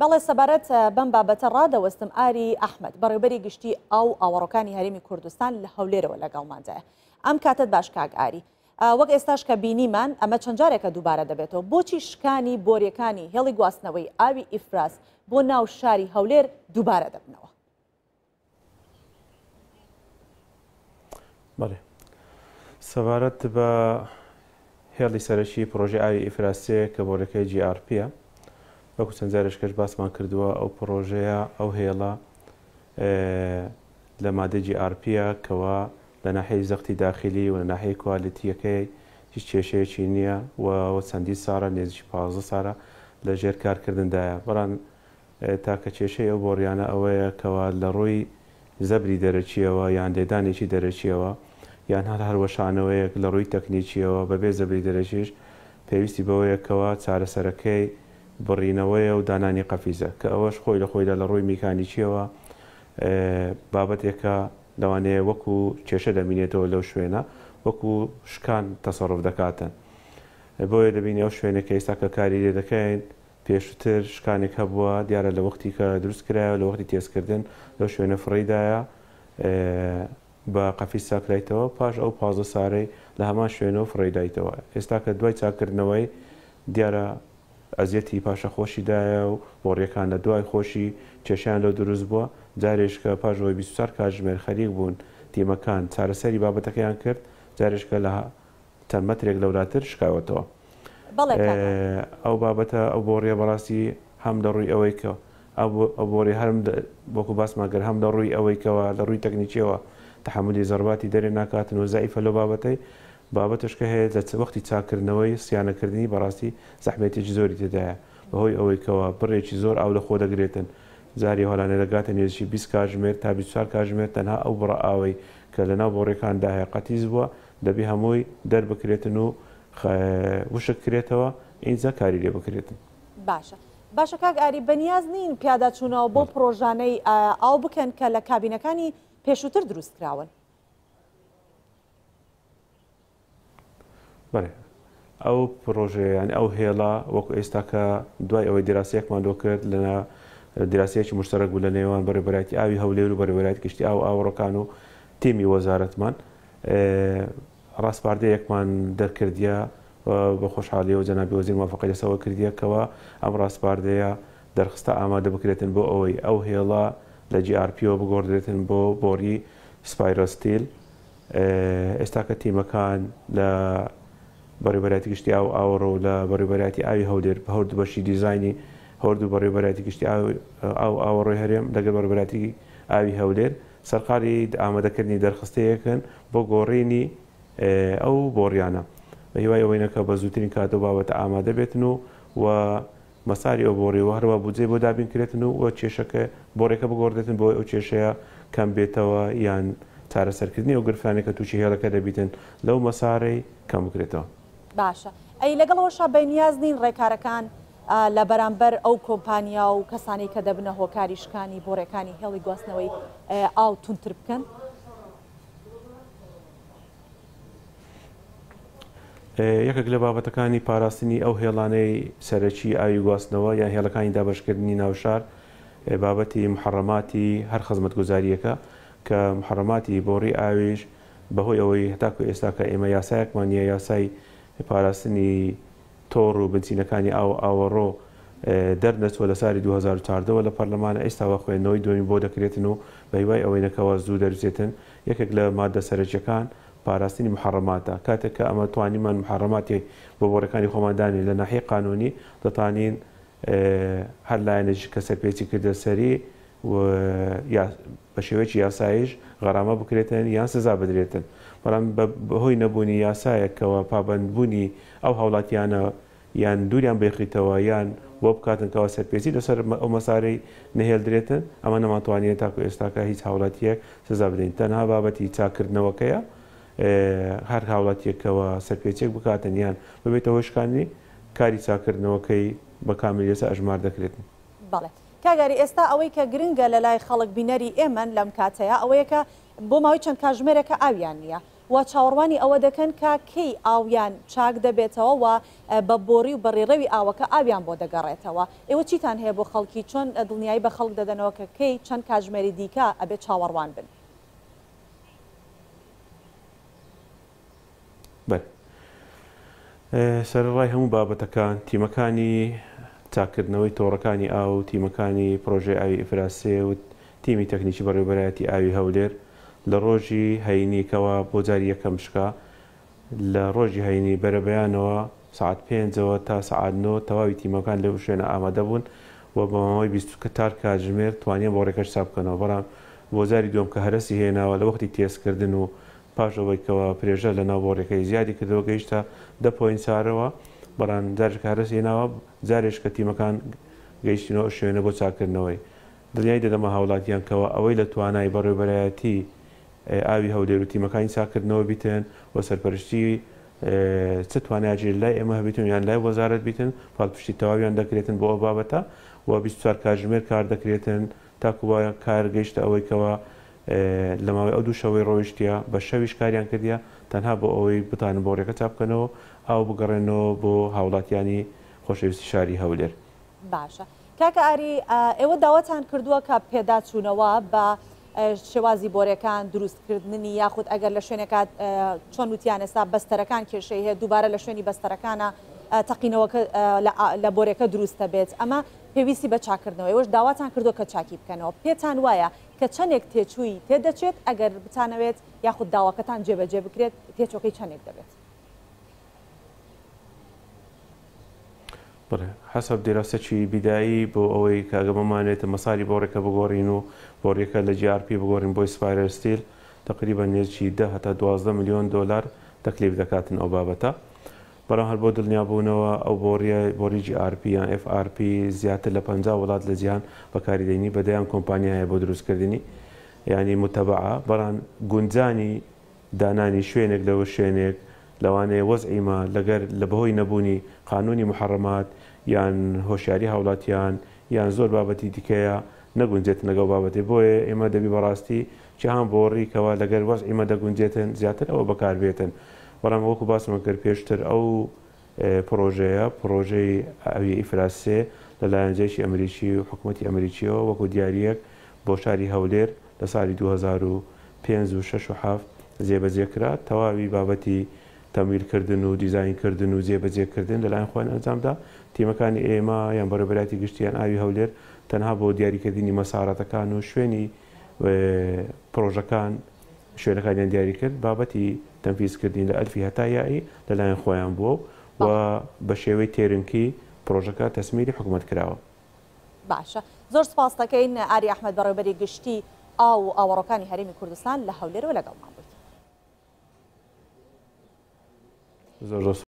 بەڵێ سەبارەت بەم بابەتە ڕادەوەستم ئاری ئەحمد بەڕێبەری گشتی ئەو ئاوەڕەکانی هەرمی کوردستان لە هەولێرەوە لەگەڵماندایە ئەم کاتت باش کاک ئاری وەک ئێستاش کە بینیمان ئەمە چەند جارێکە دووبارە دەبێتەوە بۆچی شکانی بۆریەکانی هێڵی گواستنەوەی ئاوی ئیفراس بۆ ناو شاری هەولێر دووبارە دەبنەوە بەێ سەبارەت بە هێڵی سەرەکی پرۆژی ئاوی ئیفراسەیە کە بۆرەکەی جیRPە وەکو چەند جارشکەش باسمان کردووە ئەو پرۆژەیە ئەو هێڵە لە مادەجی ئارپیا کەوا لە ناحەی زەختی داخلی و لە ناحەی کوالیتیەکەی هیچ کێشەیەکی نییە و چەندی سارە نێزیش پازە سارە لە ژێر کارکردندایە بەڵام تاکە کێشەی ئەو بۆڕیانە ئەوەیە کەوا لە ڕووی زەبری دەرەچیەوە یان دێدانێکی دەرەچیەوە یان هەر هەروەشانەوەیەک لە ڕووی تەکنیکیەوە بەبێ زەبری دەرەچیش پێویستی بەوەیەکەوە چارەسەرەکەی بڕینەوەیە و دانانی قەفیزە کە ئەوەش خۆی لە خۆیدا لە ڕووی میکانیکیەوە بابەتێکە لەوانەیە وەکو کێشە دەبینێتەوە لەو شوێنە وەکو شکان تەسەڕف دەکاتن بۆیە دەبین ئەو شوێنێک ئێستا کە کاری لێ دەکەین پێشتر شکانێک هەبووە دیارە لە وەختی کە دروست کرایە لە وەختی تێزکردن لەو شوێنە فڕیدایە بە قەفی ساکرایتەوە پاش ئەو پازە سارەی لە هەمان شوێنەوە فڕیدایتەوە ئێستا کە دوای چاکردنەوەی دیارە ئەزیەتی پاشە خۆشیدایە و بۆڕیەکان لە دوای خۆشی کێشیان لە دروست بووە جارێشکە پاژەوەی 24 کاتژمێر خەریک بوون تیمەکان چارەسەری بابەتەکەیان کرد جارێشکە لە تەنمەترێک لە واتر شکاوەتەوە ئەو بابەتە ئەو بۆڕیە بەڕاستی هەم دەڕووی ئەوەی کە بۆری هەرم بۆکو باسماگەر هەم لە ڕووی ئەوەیەوە لە ڕووی تەکنیکیەوە تحملی زەرباتی دەرێ ناکاتن و زایفە لە بابەتەی بابەتشکە هەیە لە وەختی چاکردنەوەی سیانەکردنی بەڕاستی زەحمێتێکی زۆری تێدایە بەهۆی ئەوەیەوە بڕێکی زۆر ئاو لە خۆ دەگرێتن زاری هۆلانە دەگاتە نێژی 20 کاژمێر تا 24 کاژمێر تەنها ئەو بڕ ئاوەی کە لەناو بۆڕێکان داهەیە قەتیز بووە دەبی هەمووی دەربکرێتن و وشکرێتەوە ئینجا کاری لێ بکرێتن باشە باشە کاک ئاری بەنیاز نین پیادا چوونەوە بۆ پرۆژانەی ئاو بکەن کە لە کابینەکانی پێشووتر دروست کراون بەێ ئەو پرۆژەیان ئەو هێڵا وەکو ئێستا کە دوای ئەوەی دیراسەیەکمان دۆ کرد لەنا دیراسەیەکی مشتەرە گو لە نێوان بەرەبراتی ئاوی هەولێر و بەرەبراتی کشتی ئاو ئاوڕەکان و تێمی وەزارەتمان ڕاستپاردەیەکمان دەرکردە بە خۆشحالیەوە جەنابی وەزیر مافقی لەسەوە کردیەکەوە ئەم ڕاستپاردەیە دەرخستە ئامادە بکرێتن بۆ ئەوەی ئەو هێڵا لە جیRPO بگۆدرێتن بۆ بۆری سپایرۆستیل ئێستا کە تیمەکان لە بەڕێبەتی گشتی ئاو ئاوەڕۆ لە بەڕێبەتی ئاوی هەولێر هەرد بەشی دیزانی هەردوو بەڕێبەتی گشتی ئاو ئاوەڕۆی هەرێم لەگەڵ بەڕێبەتی ئاوی هەولێر سەرقالی ئامادەکردنی دەرخستەیەکن بۆ گۆڕینی ئەو بۆڕیانە بە هیوای ئەوەینەکە بە زووترین کاتەوە بابەتە ئامادە بێتن و و مەساری ئەو بۆڕی و هەروە بودجێ بۆ دابینکرێتن و ئەو کێشەکە بۆڕێکە بگۆڕێتن بۆ ئەو کێشەیە کەم بێتەوە یان چارەسەرکردنی ئەو گرفانێکە تووشی هێڵەکە دەبیتن لەو مەسارەی کەم بکرێتەوە. باشە ئەی لەگەڵەوەشا بەنیاز نین ڕێکارەکان لە بەرامبەر ئەو کۆمپانیا و کەسانی کە دەبنە هۆکاریشکانی بۆ ڕێکانی هێڵی گواستنەوەی ئاو تونتر بکەن یەکێک لە بابەتەکانی پاراستنی ئەو هێڵانەی سەرەکی ئاوی گواستنەوە یان هێڵەکانی دابشکردنی ناوشار بابەتی محڕەماتی هەر خزمەت گوزاریەکە کە محڕەماتی بۆڕی ئاویش بەهۆی ئەوەی هەتاکو ئێستا کە ئێمە یاسایەکمانە یاسای پاراستنی تۆڕ و بنچینەکانی ئاو ئاوەڕۆ دەرنەچوە لە ساری 2014ەوە لە پەرلەمانە ئێستاوە خوێنەوەی دومی بۆ دەکرێتن و بەیوای ئەوەینەکەەوە زوو دەرچێتن یەکێک لە مادە سەرجەکان پاراستنی محڕەماتە کاتێک کە ئەمە توانیمان محڕەماتی بۆ بۆڕەکانی خۆماندانی لە ناحی قانونی دەتانین هەر لایەنێکی کە سەرپێکی کردە سەری بە شێوەیەکی یاساییش غەرامە بکرێتن یان سزا بدرێتن بەڵام بەهۆی نەبوونی یاسایەکەوە پابندبوونی ئەو هاوڵاتیانە یان دووریان بێخیتەوە یان بۆ بکاتنکەوە سەرپێسی لەسەر ئەو مەسارەی نەهێڵدرێتن ئەمە نەماتوانێت تاکو ئێستاکە هیچ هاوڵاتیەک سزا بدەین تەنها بابەتی چاکردنەوەکەیە هەر هاوڵاتیەکەوە سەرپێچێک بکاتن یان ببێتە هۆشکانی کاری چاکردنەوەکەی بە کامیلێسە ئەژمار دەکرێتن. بەڵێت. کاگاری ئێستا ئەوەی کە گرنگە لە لای خەڵک بینەری ئێمەن لەم کاتەیە ئەوەیەکە بۆ ماوەی چەند کاژمێرەکە ئاویان نییە. وا چاوەڕوانی ئەوە دەکەن کا کەی ئاویان چاک دەبێتەوە و بە بۆری و بەڕێڕەوی ئاوەکە ئاویان بۆ دەگەڕێتەوە ئێوە چیتان هەیە بۆ خەڵکی چۆن دڵنیایی بە خەڵک دەدەنەوە کە کەی چەند کاژمێری دیکە ئەبێت چاوەڕوان بن سەرڕای هەموو بابەتەکان تیمەکانی تاکردنەوەی تۆڕەکانی ئاو تیمەکانی پرۆژێ ئاوی ئفراسێ و تیمی تەکنیکی بەڕێبەرایەتی ئاوی هەولێر لە ڕۆژی هەینیکەوە بۆ جاری یەکەم شکا لە ڕۆژی هەینی بەرەبیانەوە سعات پێنجەوە تا سعادنۆ تەواوی تیمەکان لەو شوێنە ئامادە بوون و بەمەوەی بیستکەتار کاتژمێر توانیان بۆ ڕێکەش سابکەنەوە بەڵام بۆزاری دوم کە هەرسی هێناوە لە وەختی تێزکردن و پاشەوەیکەوە پرێژە لە ناو بۆڕێکەکەی زیادی کردەوە گەیشتە دە پۆینسارەوە بەڵام جارش کارەس هێناوە جارێش کە تیمەکان گەیشتینەوە شوێنە بۆ چاکردنەوە دنیای دەدەمە هاوڵاتیان کەەوە ئەوەی لە توانای بەڕێبەرایەتی ئاوی هەولێر و تیمەکانی چاکردنەوە بیتن و سەرپەرشتی چ توانیاجی لای ئێمە هەبیتون یان لای وەزارت بیتن پاڵپشتی تەواویان دەکرێتن بۆ ئەو بابەتە و 24 کاژمێر کار دەکرێتن تاکوواە کارگەیشتە ئەوەیەوە لە ماوەی ئەو دوو شەوەی ڕۆیشتە بە شەویش کاریان کردە تەنها بۆ ئەوەی بتانە بۆڕێکە چاپکەنەوە ئاو بگەڕێنەوە بۆ هاوڵاتیانی خۆشەویستی شاری هەولێر باشە کاکە ئاری ئێوە داواتان کردووە کە پێداچوونەوە بە شێوازی بۆرەکان دروستکردنی یاخود ئەگەر لە شوێنەکە چۆن وتیان ئێستا بەستەرەکان کێشەی هەیە دووبارە لە شوێنی بەستەرەکانە تەقینەوەکە لە بۆرێکە دروستە بێت ئەمە پێویستی بە چاکردنەوە ئەوش داواتان کردو کە چاکی بکەنەوە پێتان وایە کە چندێک تێچووی تێدەچێت ئەگەر بتانەوێت یاخود داواکەتان جێبەجێ بکرێت تێچۆکەی چندێک دەبێت حسب دیراستێکی بیدایی بۆ ئەوەی کاگەمەمانێتە مەساری بۆڕێکە بگۆڕین و بۆڕێکە لە جیRP بگۆڕین بۆی سپایرستیل تقریبا نێرچی ده هەتا 12 میلیۆن دلار تەکلیف دەکاتن ئەو بابەتە. بەڵام هەر بۆ دڵنیابوونەوە ئەو بۆریە بۆریجی RP یان FRP زیاتر لە 50 وڵات لە جیان بەکاریدێنی بەدەیان کۆمپانیایە بۆ دروستکردنی ینی متەبعە بەڵام گونجانی دانانی شوێنێک لەوە شوێنێک لەوانەیە وەزئیمە لەگەر لە بەهۆی نەبوونی قانونی محەڕەمات یان هۆشیاری هاوڵاتیان یان زۆر بابەتی دیکەیە نەگونجێت لەگەڵ بابەتی بۆیە ئێمە دەبی بەڕاستی چهان بۆڕیکەوە لەگەر وەز ئێمە دەگونجێتن زیاتر ئەوە بەکاربێتن بەڵام وەکو باسمە کرد پێشتر ئەو پرۆژەیە پرۆژەی ئەوی ئیفراسێ لە لایەنجێشی ئەمریکی و حکوومەتتی ئەمریکیەوە وەکو دیارەک بۆ شاری هەولێر لە ساڵی 2005 و 6 زێبەجێکرا تەواوی بابەتی تەمیلکردن و دیزینکردن و زێبەجێکردن لەلایەن خۆیان ئەنجامدا تیمەکانی ئێمە یان بەرەبراتی گشتیان ئاوی هەولێر تەنها بۆ دیاریکردنی مەسارەتەکان و شوێنی پرۆژەکان شوێنەکانیان دیاریکرد بابەتی تەنفیزکردین لە ئەلفی هەتایایی لەلایەن خۆیان بووە و بە شێوەی تێرنکی پرۆژەکە تەسمیری حکوومەت کراوە باشە زۆر سپاس دەکەین ئاری ئەحمد بەڕێبەری گشتی ئاو ئاوەڕەکانی هەرمی کوردستان لە هەولێرەوە لەگەڵمان بوویت.